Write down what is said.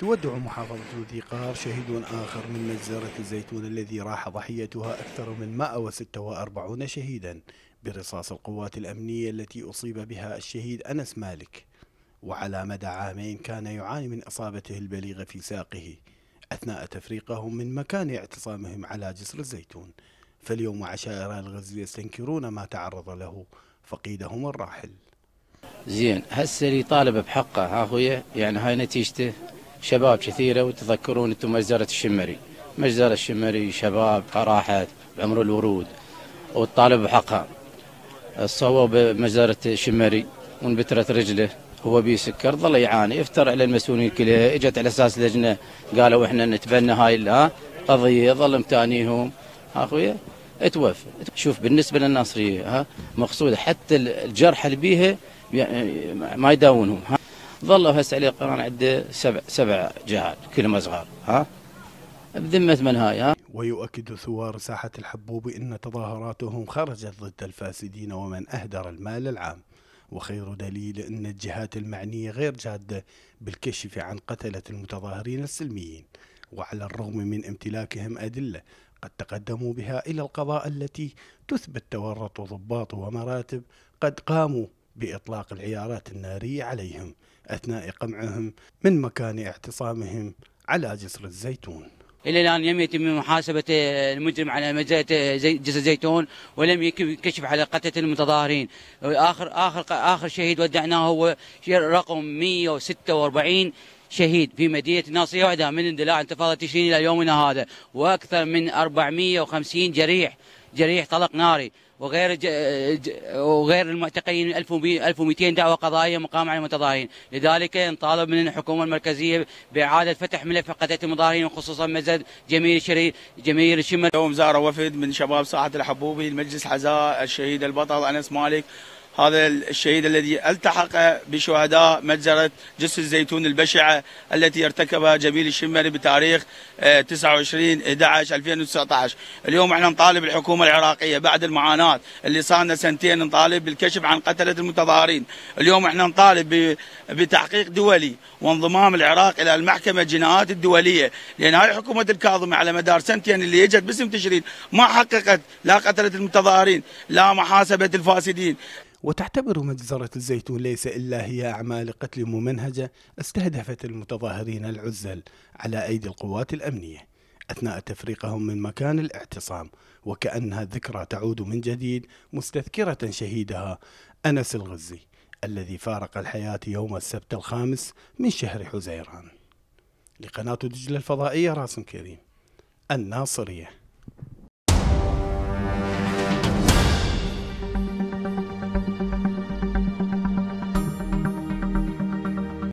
تودع محافظة ذو ذي قار شهيد آخر من مجزرة الزيتون الذي راح ضحيتها أكثر من 146 شهيدا برصاص القوات الأمنية التي أصيب بها الشهيد أنس مالك وعلى مدى عامين كان يعاني من إصابته البليغة في ساقه أثناء تفريقهم من مكان اعتصامهم على جسر الزيتون فاليوم عشائر الغزل يستنكرون ما تعرض له فقيدهم الراحل زين هسه اللي طالب بحقه ها خويا يعني هاي نتيجته شباب كثيرة وتذكرون أنتم مجزرة الشمري مجزرة الشمري شباب راحت بعمر الورود والطالب بحقها صوب بمجزرة الشمري وانبترت رجله هو بيسكر سكر ظل يعاني افتر على المسؤولين كلها اجت على اساس لجنه قالوا احنا نتبنى هاي لا قضيه ظل متانيهم اخويا اتوفى شوف بالنسبه للناصريه ها مقصود حتى الجرحى اللي بيها يعني ما يداونهم ظلوا هسه عليه قران عده سبع سبع جهات كلهم صغار ها بذمه من هاي ها ويؤكد ثوار ساحة الحبوب أن تظاهراتهم خرجت ضد الفاسدين ومن أهدر المال العام وخير دليل أن الجهات المعنية غير جادة بالكشف عن قتلة المتظاهرين السلميين وعلى الرغم من امتلاكهم أدلة قد تقدموا بها إلى القضاء التي تثبت تورط ضباط ومراتب قد قاموا باطلاق العيارات الناريه عليهم اثناء قمعهم من مكان اعتصامهم على جسر الزيتون. الى الان لم يتم محاسبه المجرم على مجزره جسر الزيتون ولم يتم على قتله المتظاهرين اخر اخر اخر شهيد ودعناه هو رقم 146 شهيد في مدينة ناصية وحدها من اندلاع انتفاضة تشرين إلى يومنا هذا وأكثر من 450 جريح جريح طلق ناري وغير ج... ج... وغير المعتقلين 1200 دعوه قضائيه مقام على المتظاهرين، لذلك نطالب من الحكومه المركزيه باعاده فتح ملف قتله المتظاهرين وخصوصا مسجد جميل شري جميل الشمل. اليوم زار وفد من شباب ساحه الحبوبي المجلس عزاء الشهيد البطل انس مالك هذا الشهيد الذي التحق بشهداء مجزرة جس الزيتون البشعة التي ارتكبها جميل الشمري بتاريخ 29 11 2019 اليوم احنا نطالب الحكومة العراقية بعد المعاناة اللي صارنا سنتين نطالب بالكشف عن قتلة المتظاهرين اليوم احنا نطالب بتحقيق دولي وانضمام العراق إلى المحكمة الجنايات الدولية لأن هاي حكومة الكاظمة على مدار سنتين اللي اجت باسم تشرين ما حققت لا قتلة المتظاهرين لا محاسبة الفاسدين وتعتبر مجزرة الزيتون ليس إلا هي أعمال قتل ممنهجة استهدفت المتظاهرين العزل على أيدي القوات الأمنية أثناء تفريقهم من مكان الاعتصام وكأنها الذكرى تعود من جديد مستذكرة شهيدها أنس الغزي الذي فارق الحياة يوم السبت الخامس من شهر حزيران لقناة دجلة الفضائية راسم كريم الناصريه